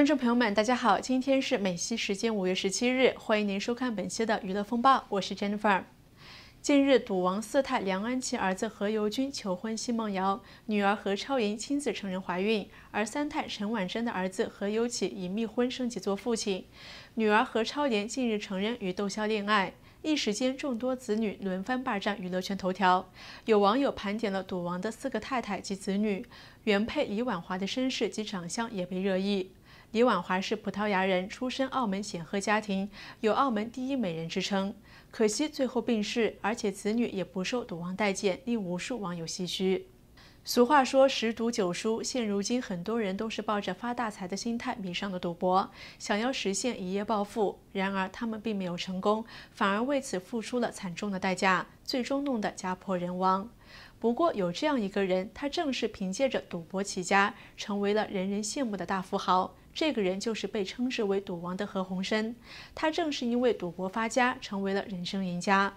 观众朋友们，大家好，今天是美西时间五月十七日，欢迎您收看本期的娱乐风暴，我是 Jennifer。近日，赌王四太梁安琪儿子何猷君求婚奚梦瑶，女儿何超盈亲自承认怀孕；而三太陈婉珍的儿子何猷启以蜜婚升级做父亲，女儿何超莲近日承认与窦骁恋爱，一时间众多子女轮番霸占娱乐圈头条。有网友盘点了赌王的四个太太及子女，原配李婉华的身世及长相也被热议。李婉华是葡萄牙人，出身澳门显赫家庭，有“澳门第一美人”之称。可惜最后病逝，而且子女也不受赌王待见，令无数网友唏嘘。俗话说“十赌九输”，现如今很多人都是抱着发大财的心态迷上了赌博，想要实现一夜暴富。然而他们并没有成功，反而为此付出了惨重的代价，最终弄得家破人亡。不过有这样一个人，他正是凭借着赌博起家，成为了人人羡慕的大富豪。这个人就是被称之为赌王的何鸿燊，他正是因为赌博发家，成为了人生赢家。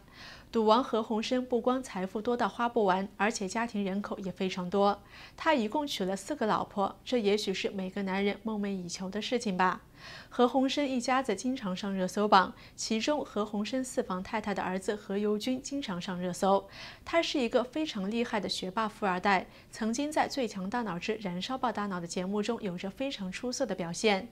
赌王何鸿燊不光财富多到花不完，而且家庭人口也非常多。他一共娶了四个老婆，这也许是每个男人梦寐以求的事情吧。何鸿燊一家子经常上热搜榜，其中何鸿燊四房太太的儿子何猷君经常上热搜。他是一个非常厉害的学霸富二代，曾经在《最强大脑之燃烧吧大脑》的节目中有着非常出色的表现。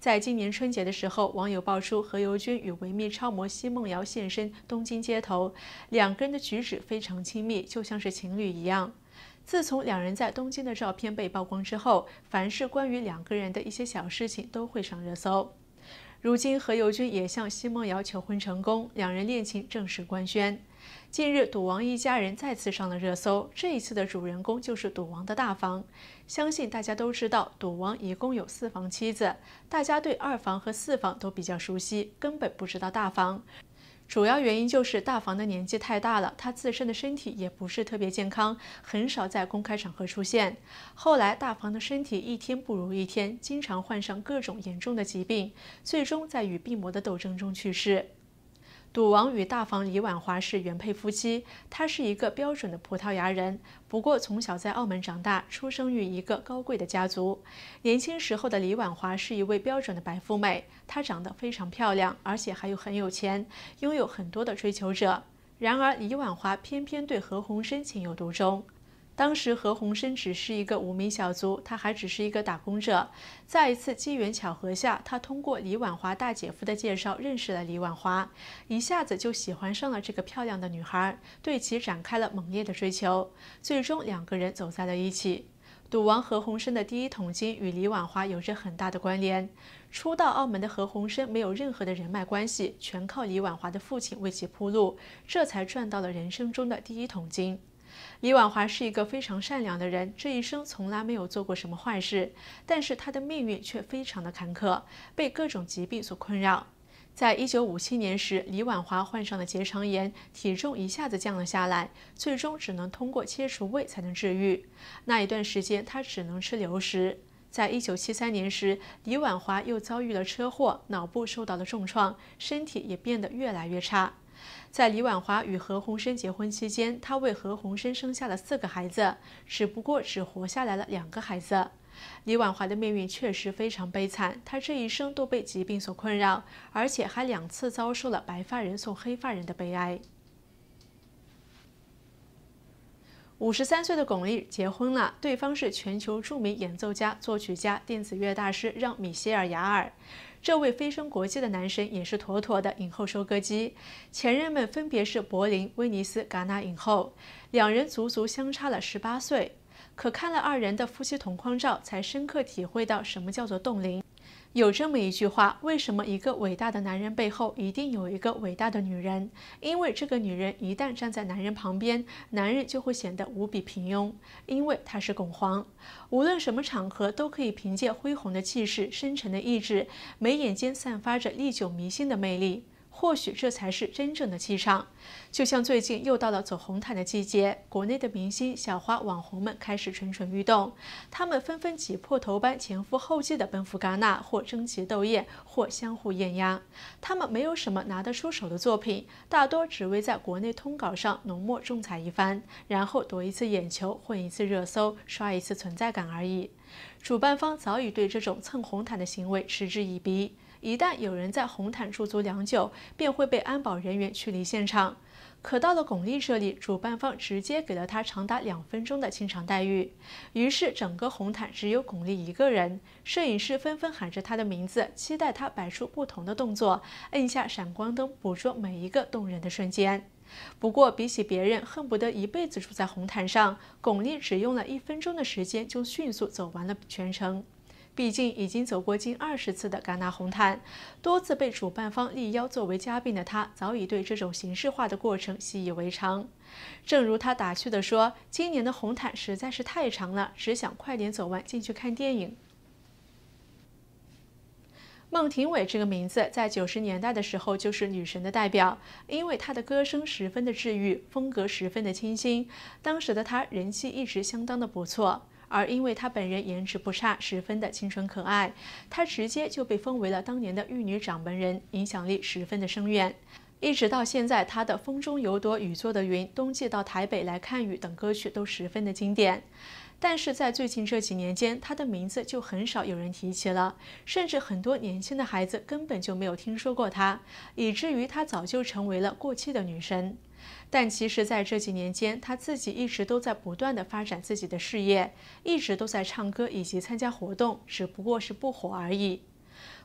在今年春节的时候，网友爆出何猷君与维密超模奚梦瑶现身东京街头，两个人的举止非常亲密，就像是情侣一样。自从两人在东京的照片被曝光之后，凡是关于两个人的一些小事情都会上热搜。如今何猷君也向奚梦瑶求婚成功，两人恋情正式官宣。近日，赌王一家人再次上了热搜，这一次的主人公就是赌王的大房。相信大家都知道，赌王一共有四房妻子，大家对二房和四房都比较熟悉，根本不知道大房。主要原因就是大房的年纪太大了，他自身的身体也不是特别健康，很少在公开场合出现。后来，大房的身体一天不如一天，经常患上各种严重的疾病，最终在与病魔的斗争中去世。赌王与大房李婉华是原配夫妻，他是一个标准的葡萄牙人，不过从小在澳门长大，出生于一个高贵的家族。年轻时候的李婉华是一位标准的白富美，她长得非常漂亮，而且还有很有钱，拥有很多的追求者。然而，李婉华偏偏对何鸿燊情有独钟。当时何鸿燊只是一个无名小卒，他还只是一个打工者。在一次机缘巧合下，他通过李婉华大姐夫的介绍认识了李婉华，一下子就喜欢上了这个漂亮的女孩，对其展开了猛烈的追求，最终两个人走在了一起。赌王何鸿燊的第一桶金与李婉华有着很大的关联。初到澳门的何鸿燊没有任何的人脉关系，全靠李婉华的父亲为其铺路，这才赚到了人生中的第一桶金。李婉华是一个非常善良的人，这一生从来没有做过什么坏事，但是她的命运却非常的坎坷，被各种疾病所困扰。在一九五七年时，李婉华患上了结肠炎，体重一下子降了下来，最终只能通过切除胃才能治愈。那一段时间，她只能吃流食。在一九七三年时，李婉华又遭遇了车祸，脑部受到了重创，身体也变得越来越差。在李婉华与何鸿燊结婚期间，她为何鸿燊生下了四个孩子，只不过只活下来了两个孩子。李婉华的命运确实非常悲惨，她这一生都被疾病所困扰，而且还两次遭受了白发人送黑发人的悲哀。五十三岁的巩俐结婚了，对方是全球著名演奏家、作曲家、电子乐大师让·米歇尔·雅尔。这位飞升国际的男神也是妥妥的影后收割机，前任们分别是柏林、威尼斯、戛纳影后。两人足足相差了十八岁，可看了二人的夫妻同框照，才深刻体会到什么叫做冻龄。有这么一句话：为什么一个伟大的男人背后一定有一个伟大的女人？因为这个女人一旦站在男人旁边，男人就会显得无比平庸，因为她是拱皇。无论什么场合，都可以凭借恢宏的气势、深沉的意志，眉眼间散发着历久弥新的魅力。或许这才是真正的气场。就像最近又到了走红毯的季节，国内的明星、小花、网红们开始蠢蠢欲动，他们纷纷挤破头般前赴后继地奔赴戛纳，或争奇斗艳，或相互艳压。他们没有什么拿得出手的作品，大多只为在国内通稿上浓墨重彩一番，然后夺一次眼球，混一次热搜，刷一次存在感而已。主办方早已对这种蹭红毯的行为嗤之以鼻。一旦有人在红毯驻足良久，便会被安保人员驱离现场。可到了巩俐这里，主办方直接给了她长达两分钟的清场待遇。于是整个红毯只有巩俐一个人，摄影师纷纷喊着她的名字，期待她摆出不同的动作，摁下闪光灯，捕捉每一个动人的瞬间。不过比起别人恨不得一辈子住在红毯上，巩俐只用了一分钟的时间就迅速走完了全程。毕竟已经走过近二十次的戛纳红毯，多次被主办方力邀作为嘉宾的他，早已对这种形式化的过程习以为常。正如他打趣地说：“今年的红毯实在是太长了，只想快点走完进去看电影。”孟庭苇这个名字在九十年代的时候就是女神的代表，因为她的歌声十分的治愈，风格十分的清新，当时的她人气一直相当的不错。而因为她本人颜值不差，十分的清纯可爱，她直接就被封为了当年的玉女掌门人，影响力十分的深远。一直到现在，她的《风中有朵雨做的云》《冬季到台北来看雨》等歌曲都十分的经典。但是在最近这几年间，她的名字就很少有人提起了，甚至很多年轻的孩子根本就没有听说过她，以至于她早就成为了过气的女神。但其实，在这几年间，他自己一直都在不断的发展自己的事业，一直都在唱歌以及参加活动，只不过是不火而已。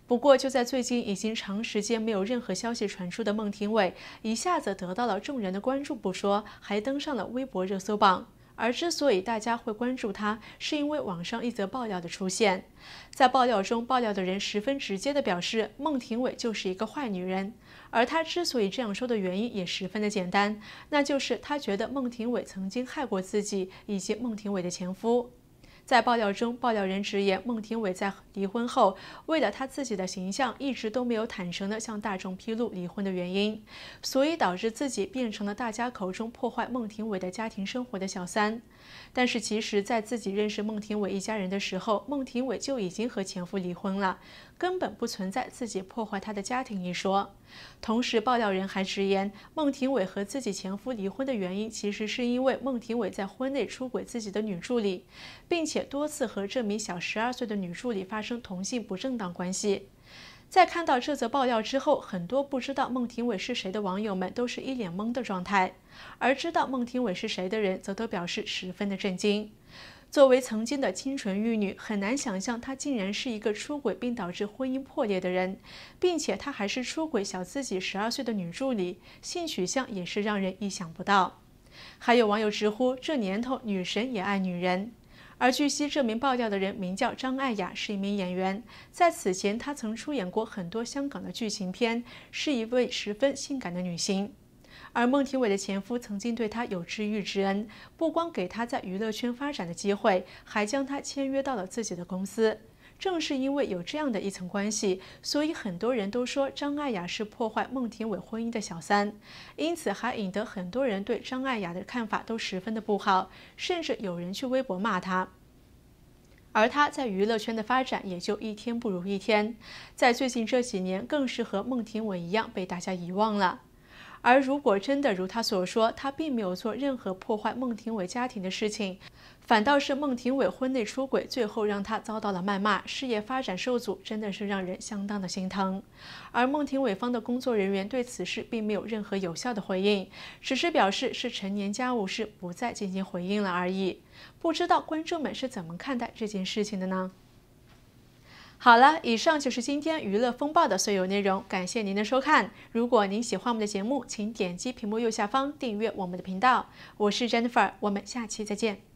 不过，就在最近，已经长时间没有任何消息传出的孟庭苇，一下子得到了众人的关注，不说，还登上了微博热搜榜。而之所以大家会关注他，是因为网上一则爆料的出现。在爆料中，爆料的人十分直接地表示，孟庭苇就是一个坏女人。而他之所以这样说的原因也十分的简单，那就是他觉得孟庭苇曾经害过自己以及孟庭苇的前夫。在爆料中，爆料人直言孟庭苇在离婚后，为了他自己的形象，一直都没有坦诚地向大众披露离婚的原因，所以导致自己变成了大家口中破坏孟庭苇的家庭生活的小三。但是其实，在自己认识孟庭苇一家人的时候，孟庭苇就已经和前夫离婚了。根本不存在自己破坏他的家庭一说。同时，爆料人还直言，孟庭苇和自己前夫离婚的原因，其实是因为孟庭苇在婚内出轨自己的女助理，并且多次和这名小十二岁的女助理发生同性不正当关系。在看到这则爆料之后，很多不知道孟庭苇是谁的网友们，都是一脸懵的状态；而知道孟庭苇是谁的人，则都表示十分的震惊。作为曾经的清纯玉女，很难想象她竟然是一个出轨并导致婚姻破裂的人，并且她还是出轨小自己十二岁的女助理，性取向也是让人意想不到。还有网友直呼：“这年头女神也爱女人。”而据悉，这名爆料的人名叫张艾雅，是一名演员。在此前，她曾出演过很多香港的剧情片，是一位十分性感的女星。而孟庭苇的前夫曾经对她有知遇之恩，不光给她在娱乐圈发展的机会，还将她签约到了自己的公司。正是因为有这样的一层关系，所以很多人都说张艾雅是破坏孟庭苇婚姻的小三，因此还引得很多人对张艾雅的看法都十分的不好，甚至有人去微博骂她。而她在娱乐圈的发展也就一天不如一天，在最近这几年更是和孟庭苇一样被大家遗忘了。而如果真的如他所说，他并没有做任何破坏孟庭苇家庭的事情，反倒是孟庭苇婚内出轨，最后让他遭到了谩骂，事业发展受阻，真的是让人相当的心疼。而孟庭苇方的工作人员对此事并没有任何有效的回应，只是表示是陈年家务事，不再进行回应了而已。不知道观众们是怎么看待这件事情的呢？好了，以上就是今天娱乐风暴的所有内容。感谢您的收看。如果您喜欢我们的节目，请点击屏幕右下方订阅我们的频道。我是 Jennifer，我们下期再见。